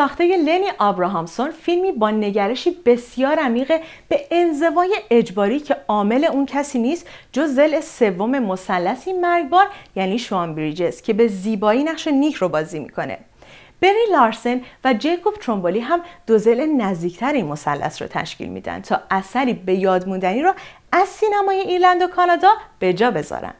ساخته لنی آبراهامسون فیلمی با نگرشی بسیار عمیق به انزوای اجباری که عامل اون کسی نیست جز زل سوم مثلثی مرگبار یعنی شوان بریجز که به زیبایی نقش نیک رو بازی میکنه بری لارسن و جیکوب ترومبولی هم دو زل نزدیکتر این مثلث رو تشکیل میدن تا اثری به یاد رو از سینمای ایرلند و کانادا به جا بذارن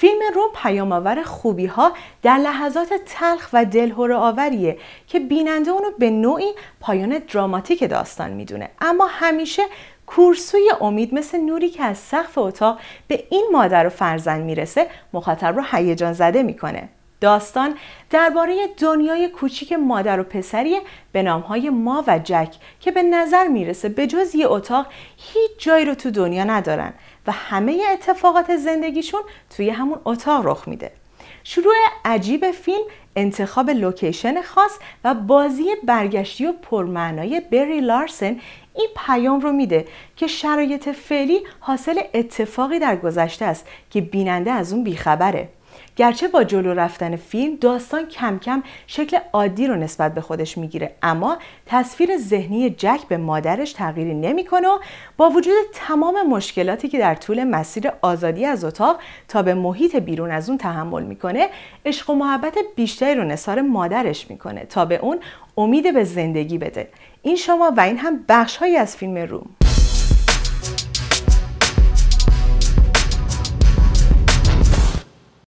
فیلم رو پیامآور خوبی ها در لحظات تلخ و دلهره آوریه که بیننده اونو به نوعی پایان دراماتیک داستان میدونه اما همیشه کورسوی امید مثل نوری که از سقف اتاق به این مادر و فرزند میرسه مخاطب رو هیجان زده میکنه داستان درباره دنیای کوچیک مادر و پسری به نامهای ما و جک که به نظر میرسه به جز یه اتاق هیچ جایی رو تو دنیا ندارن همه اتفاقات زندگیشون توی همون اتاق رخ میده شروع عجیب فیلم انتخاب لوکیشن خاص و بازی برگشتی و پرمعنای بری لارسن این پیام رو میده که شرایط فعلی حاصل اتفاقی در گذشته است که بیننده از اون بیخبره گرچه با جلو رفتن فیلم داستان کم کم شکل عادی رو نسبت به خودش میگیره اما تصویر ذهنی جک به مادرش تغییری نمیکنه و با وجود تمام مشکلاتی که در طول مسیر آزادی از اتاق تا به محیط بیرون از اون تحمل میکنه عشق و محبت بیشتری رو نثار مادرش میکنه تا به اون امید به زندگی بده این شما و این هم هایی از فیلم روم